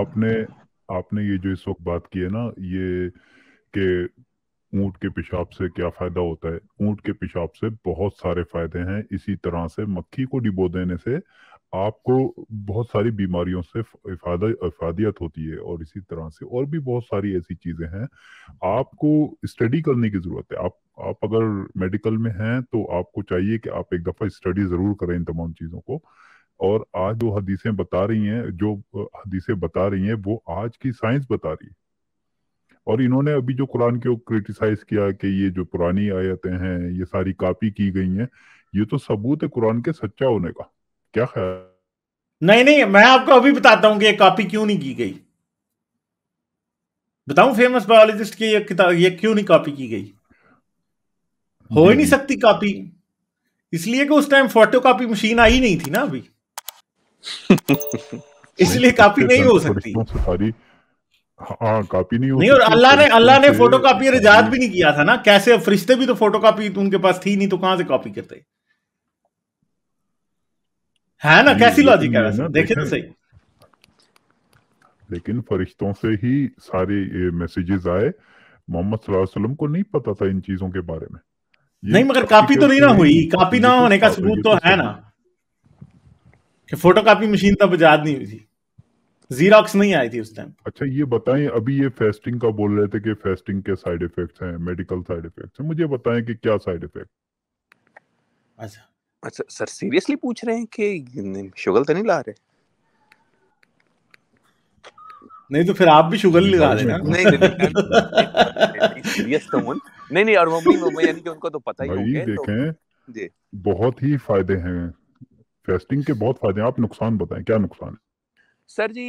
आपने आपने ये जो इस वक्त बात की है ना ये के ऊंट के पेशाब से क्या फायदा होता है ऊंट के पेशाब से बहुत सारे फायदे हैं इसी तरह से मक्खी को डिबो देने से आपको बहुत सारी बीमारियों से इफादियत होती है और इसी तरह से और भी बहुत सारी ऐसी चीजें हैं आपको स्टडी करने की जरूरत है आप आप अगर मेडिकल में हैं तो आपको चाहिए कि आप एक दफा स्टडी जरूर करें इन तमाम चीजों को और आज जो हदीसें बता रही हैं जो हदीसें बता रही हैं वो आज की साइंस बता रही है और इन्होंने अभी जो कुरान के क्रिटिसाइज किया कि ये जो पुरानी आयतें हैं ये सारी कापी की गई हैं ये तो सबूत है कुरान के सच्चा होने का क्या ख्याल नहीं नहीं मैं आपको अभी बताता हूँ कि ये कापी क्यों नहीं की गई बताऊं फेमस बायोलॉजिस्ट की ये किताब ये क्यों नहीं कॉपी की गई हो ही नहीं सकती कॉपी इसलिए कि उस टाइम फोटो कॉपी मशीन आई नहीं थी ना अभी इसलिए कापी नहीं हो सकती सारी हाँ कापी नहीं हो नहीं और अल्लाह ने अल्लाह ने फोटो कापी रिजात भी नहीं किया था ना कैसे फरिश्ते भी तो फोटो कापी उनके पास थी नहीं तो कहां से कॉपी करते है ना कैसी लॉजिक है वैसे देखे तो सही लेकिन फरिश्तों से ही सारे मैसेजेस आए मोहम्मद वसल्लम को नहीं पता था इन चीजों के बारे में नहीं मगर कापी तो नहीं ना हुई कापी ना तो होने का सबूत तो, तो है ना कि फोटोकॉपी मशीन तब आजाद नहीं हुई थी जीरोक्स नहीं आई थी उस टाइम अच्छा ये बताएं अभी ये फेस्टिंग का बोल रहे थे कि फेस्टिंग के साइड इफेक्ट्स हैं मेडिकल साइड इफेक्ट्स हैं मुझे बताएं कि क्या साइड इफेक्ट अच्छा अच्छा सर सीरियसली पूछ रहे हैं कि शुगर तो नहीं ला रहे नहीं तो फिर आप भी शुगर नहीं लगा रहे नहीं नहीं तो नहीं नहीं और मम्मी मम्मी यानी कि उनको तो पता ही होगा तो देखें बहुत ही फायदे हैं फास्टिंग के बहुत फायदे हैं आप नुकसान बताएं क्या नुकसान है सर जी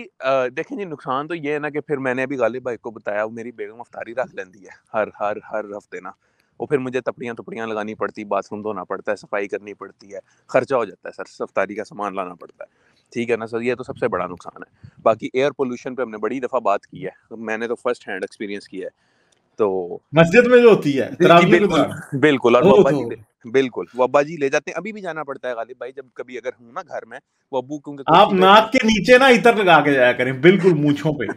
देखें जी नुकसान तो ये है ना कि फिर मैंने अभी गालिब भाई को बताया वो मेरी बेगम अफ्तारी रख लेंदी है हर हर हर हफ्ते ना वो फिर मुझे तपड़ियाँ तपड़ियाँ लगानी पड़ती बाथरूम धोना पड़ता है सफाई करनी पड़ती है खर्चा हो जाता है सर अफ्तारी का सामान लाना पड़ता है ठीक है ना सर ये तो सबसे बड़ा नुकसान है बाकी एयर पोल्यूशन पे हमने बड़ी दफ़ा बात की है मैंने तो फर्स्ट हैंड एक्सपीरियंस किया है तो मस्जिद में जो होती है बिल्कुल बिल्कुल और बाबा तो जी बिल्कुल वो अब्बा जी ले जाते हैं अभी भी जाना पड़ता है गालिब भाई जब कभी अगर हूं ना घर में वो अबू क्योंकि आप नाक के नीचे ना इतर लगा के जाया करें बिल्कुल मूछों पे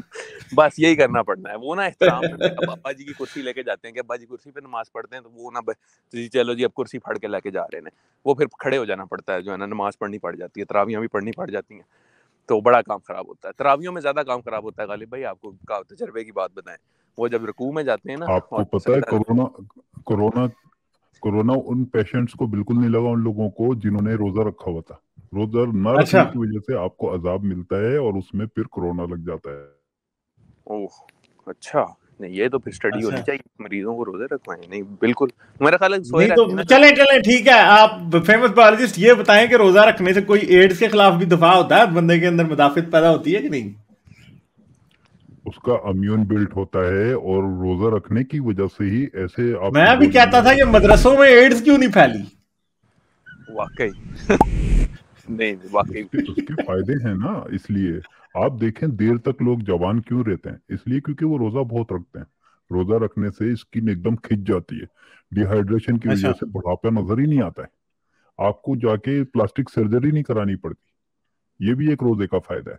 बस यही करना पड़ना है वो ना एहतराम अब अब्बा जी की कुर्सी लेके जाते हैं कि अब्बा जी कुर्सी पे नमाज पढ़ते हैं तो वो ना तो जी चलो जी अब कुर्सी फाड़ के लेके जा रहे हैं वो फिर खड़े हो जाना पड़ता है जो है ना नमाज पढ़नी पड़ जाती है तरावियां भी पढ़नी पड़ जाती हैं तो बड़ा काम खराब होता है तरावियों में ज्यादा काम खराब होता है गालिब भाई आपको तजर्बे की बात बताएं वो जब रुकू में जाते हैं ना आपको पता है कोरोना कोरोना कोरोना उन पेशेंट्स को बिल्कुल नहीं लगा उन लोगों को जिन्होंने रोजा रखा हुआ था रोजा न रखने अच्छा। की वजह से आपको अजाब मिलता है और उसमें फिर कोरोना लग जाता है ओह अच्छा नहीं ये तो फिर स्टडी होनी अच्छा। चाहिए मरीजों को रोजे रखवाएं नहीं बिल्कुल मेरा ख्याल है तो चले चले ठीक है आप फेमस बायोलॉजिस्ट ये बताएं कि रोजा रखने से कोई एड्स के खिलाफ भी दफा होता है बंदे के अंदर मुदाफित पैदा होती है कि नहीं उसका अम्यून बिल्ट होता है और रोजा रखने की वजह से ही ऐसे आप मैं भी कहता था कि मदरसों में एड्स क्यों नहीं फैली वाकई नहीं वाकई उसके फायदे हैं ना इसलिए आप देखें देर तक लोग जवान क्यों रहते हैं इसलिए क्योंकि वो रोजा बहुत रखते हैं रोजा रखने से स्किन एकदम खिंच जाती है डिहाइड्रेशन की वजह अच्छा। से बुढ़ापा नजर ही नहीं आता है आपको जाके प्लास्टिक सर्जरी नहीं करानी पड़ती ये भी एक रोजे का फायदा है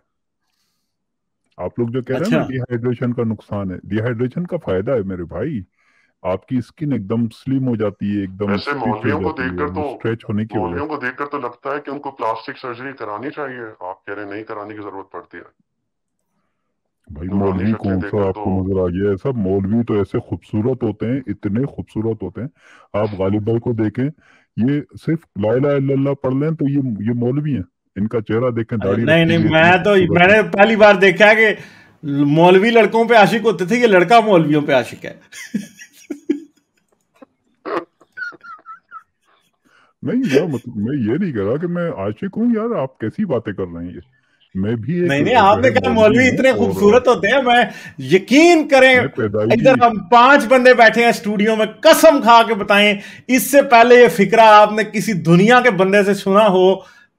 आप लोग जो कह अच्छा। रहे हैं डिहाइड्रेशन अच्छा। का नुकसान है डिहाइड्रेशन का फायदा है मेरे भाई आपकी स्किन एकदम स्लिम हो जाती है एकदम वैसे को देखकर तो स्ट्रेच होने की मौलवियों को देखकर तो लगता है कि उनको प्लास्टिक सर्जरी करानी चाहिए आप कह रहे नहीं कराने की जरूरत पड़ती है भाई तो मौलवी कौन सा आपको तो- नजर आ गया ऐसा मौलवी तो ऐसे खूबसूरत होते हैं इतने खूबसूरत होते हैं आप गालिब भाई को देखें ये सिर्फ ला पढ़ लें तो ये ये मौलवी हैं इनका चेहरा देखें दाढ़ी नहीं नहीं मैं तो मैंने पहली बार देखा है कि मौलवी लड़कों पे आशिक होते थे ये लड़का मौलवियों पे आशिक है नहीं यार मतलब मैं ये नहीं कह रहा कि मैं आशिक हूँ यार आप कैसी बातें कर रहे हैं ये मैं भी नहीं नहीं आपने कहा मौलवी इतने खूबसूरत होते हैं मैं यकीन करें इधर हम पांच बंदे बैठे हैं स्टूडियो में कसम खा के बताएं इससे पहले ये फिक्रा आपने किसी दुनिया के बंदे से सुना हो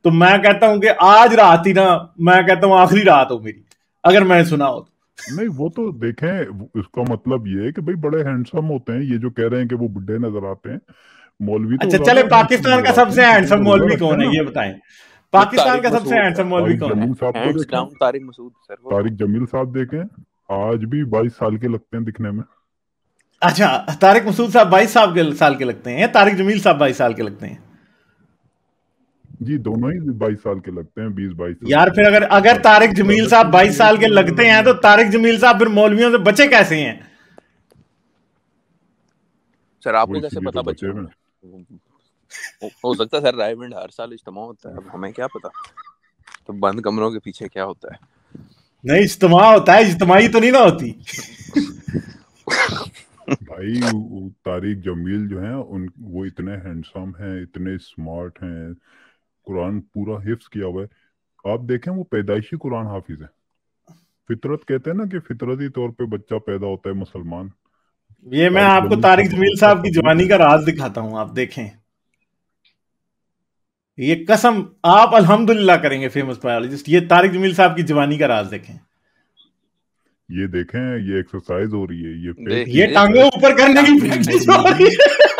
तो मैं कहता हूं कि आज रात ही ना मैं कहता हूं आखिरी रात हो मेरी अगर मैं सुना हो तो नहीं वो तो देखें इसका मतलब ये है कि भाई बड़े हैंडसम होते हैं ये जो कह रहे हैं कि वो बुढ़े नजर आते हैं मौलवी तो अच्छा तो चले पाकिस्तान का तो सबसे हैंडसम मौलवी कौन है ये बताएं पाकिस्तान का सबसे हैंडसम मौलवी कौन है तारिक मसूद सर तारिक जमील साहब देखें आज भी बाईस साल के लगते हैं दिखने में अच्छा तारिक मसूद साहब बाईस साल के साल के लगते हैं तारिक जमील साहब बाईस साल के लगते हैं जी दोनों ही बाईस साल के लगते हैं बीस बाईस यार फिर अगर अगर तारिक जमील साहब बाईस साल के लगते हैं तो तारिक जमील साहब फिर मौलवियों से बचे कैसे हैं सर आपको कैसे तो पता तो बचे हो सकता है सर रायमंड हर साल इज्तम होता है हमें क्या पता तो बंद कमरों के पीछे क्या होता है नहीं इज्तम होता है इज्तमाही तो नहीं ना होती भाई तारिक जमील जो हैं उन वो इतने हैंडसम हैं इतने स्मार्ट हैं कुरान पूरा हिफ्स किया हुआ है आप देखें वो पैदाइशी कुरान हाफिज है फितरत कहते हैं ना कि फितरती तौर पे बच्चा पैदा होता है मुसलमान ये मैं आपको तारिक जमील साहब की जवानी का राज दिखाता हूँ आप देखें ये कसम आप अल्हम्दुलिल्लाह करेंगे फेमस बायोलॉजिस्ट ये तारिक जमील साहब की जवानी का राज देखें ये देखें ये एक्सरसाइज हो रही है ये ये टांगे ऊपर करने की प्रैक्टिस हो रही है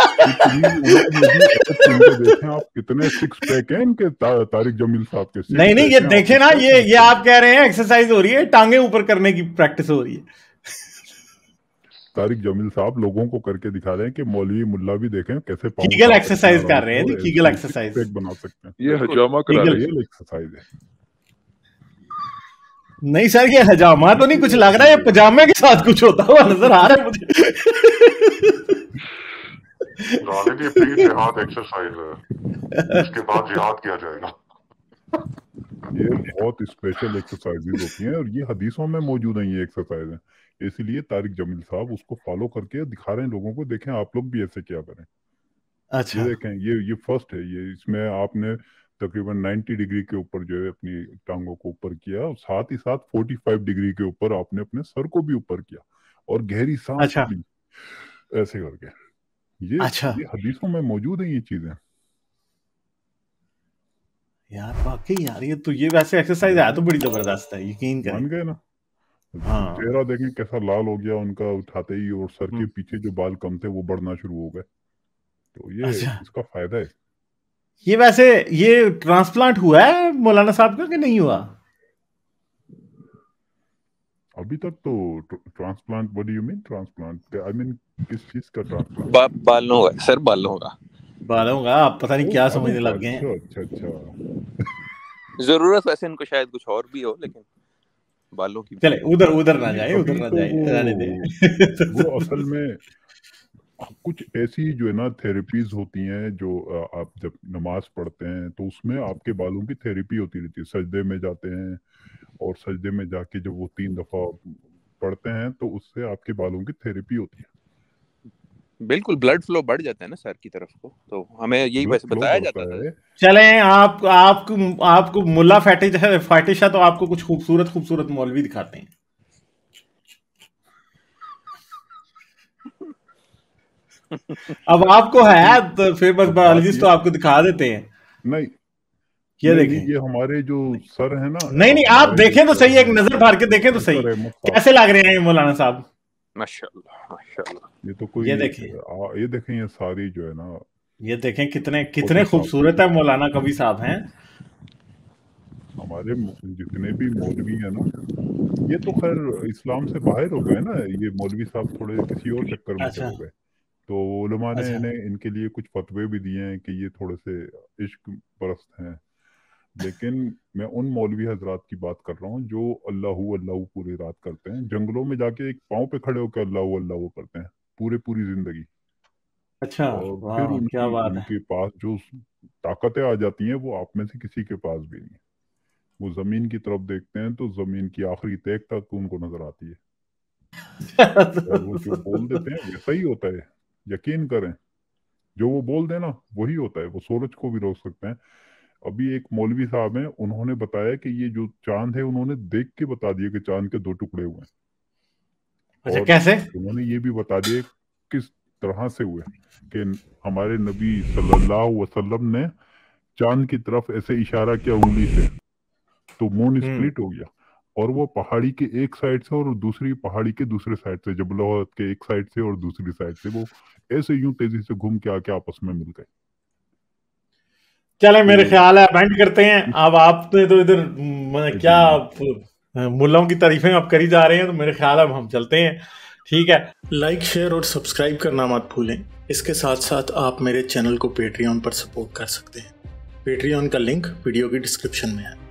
कितने सिक्स पैक हैं इनके तारिक जमील साहब के नहीं नहीं ये देखे ना ये ये आप कह रहे हैं एक्सरसाइज हो रही है टांगे ऊपर करने की प्रैक्टिस हो रही है तारिक जमील साहब लोगों को करके दिखा रहे हैं कि मौलवी मुल्ला भी देखें कैसे कीगल एक्सरसाइज कर रहे हैं कीगल एक्सरसाइज एक बना सकते हैं ये हजामा करा रही है एक्सरसाइज है नहीं सर ये हजामा तो नहीं कुछ लग रहा है पजामे के साथ कुछ होता हुआ नजर आ रहा है मुझे गालिब जिहाद एक्सरसाइज है इसके बाद जिहाद किया जाएगा ये बहुत स्पेशल एक्सरसाइजेज होती हैं और ये हदीसों में मौजूद हैं ये इसीलिए तारिक जमील साहब उसको फॉलो करके दिखा रहे हैं लोगों को देखें आप लोग भी ऐसे क्या करें अच्छा ये देखें ये ये फर्स्ट है ये इसमें आपने तकरीबन 90 डिग्री के ऊपर जो है अपनी टांगों को ऊपर किया और साथ ही साथ 45 डिग्री के ऊपर आपने अपने सर को भी ऊपर किया और गहरी सांस अच्छा। ऐसे करके ये, अच्छा ये हदीसों में मौजूद है ये चीजें यार वाकई यार ये तो ये वैसे एक्सरसाइज है तो बड़ी जबरदस्त है यकीन कर बन गए ना हाँ। चेहरा देखें कैसा लाल हो गया उनका उठाते ही और सर के हम्म। पीछे जो बाल कम थे वो बढ़ना शुरू हो गए तो ये अच्छा। इसका फायदा है ये वैसे ये ट्रांसप्लांट हुआ है मौलाना साहब का कि नहीं हुआ अभी तक तो transplant what do you mean transplant I mean किस चीज का ट्रांसप्लांट बा, बालों का सर बालों का बालों का आप पता नहीं क्या समझने अच्छा, लग गए अच्छा, अच्छा अच्छा जरूरत वैसे इनको शायद कुछ और भी हो लेकिन बालों की चले उधर उधर ना जाए उधर ना तो जाए रहने दे वो असल में कुछ ऐसी जो है ना थेरेपीज होती हैं जो आप जब नमाज पढ़ते हैं तो उसमें आपके बालों की थेरेपी होती रहती है सजदे में जाते हैं और सजदे में जाके जब वो तीन दफा पढ़ते हैं तो उससे आपके बालों की थेरेपी होती है बिल्कुल ब्लड फ्लो बढ़ जाता है ना सर की तरफ को तो हमें यही वैसे बताया जाता है चले आप आपको आपको मुल्ला फैटिश है तो आपको कुछ खूबसूरत खूबसूरत मौलवी दिखाते हैं अब आपको है तो फेमस बायोलॉजिस्ट तो आपको दिखा देते हैं नहीं ये देखिए ये हमारे जो सर है ना नहीं नहीं आप देखें तो सही एक नजर फाड़ के देखें तो सही कैसे लग रहे हैं मौलाना साहब माशाल्लाह ये तो कोई ये देखिए ये देखें ये सारी जो है ना ये देखें कितने कितने खूबसूरत है मौलाना कवि साहब हैं हमारे जितने भी मौलवी है ना ये तो खैर इस्लाम से बाहर हो गए ना ये मौलवी साहब थोड़े किसी और चक्कर में अच्छा। हो गए तो उलमा ने अच्छा। इन्हें इनके लिए कुछ फतवे भी दिए हैं कि ये थोड़े से इश्क परस्त हैं लेकिन मैं उन मौलवी हजरात की बात कर रहा हूँ जो अल्लाह अल्लाह पूरी रात करते हैं जंगलों में जाके एक पाँव पे खड़े होकर अल्लाह अल्लाह करते हैं पूरे पूरी जिंदगी अच्छा और फिर उनकी, क्या बात उनके पास जो ताकतें आ जाती हैं वो आप में से किसी के पास भी नहीं वो जमीन की तरफ देखते हैं तो जमीन की आखिरी तक तक उनको नजर आती है और वो जो बोल देते हैं वैसा ही होता है यकीन करें जो वो बोल देना वही होता है वो सूरज को भी रोक सकते हैं अभी एक मौलवी साहब हैं उन्होंने बताया कि ये जो चांद है उन्होंने देख के बता दिया कि चांद के दो टुकड़े हुए हैं अच्छा कैसे उन्होंने ये भी बता दिया किस तरह से हुए कि हमारे नबी सल्लल्लाहु वसल्लम ने चांद की तरफ ऐसे इशारा किया उंगली से तो मून हम्म। स्प्लिट हो गया और वो पहाड़ी के एक साइड से और दूसरी पहाड़ी के दूसरे साइड से जब लोहत के एक साइड से और दूसरी साइड से वो ऐसे यूं तेजी से घूम के आके आपस में मिल गए चले मेरे ख्याल है बैंड करते हैं अब आपने तो इधर क्या मुलाओं की तारीफें आप करी जा रहे हैं तो मेरे ख्याल अब हम चलते हैं ठीक है लाइक शेयर और सब्सक्राइब करना मत भूलें इसके साथ साथ आप मेरे चैनल को पेट्रियन पर सपोर्ट कर सकते हैं पेट्रियन का लिंक वीडियो की डिस्क्रिप्शन में है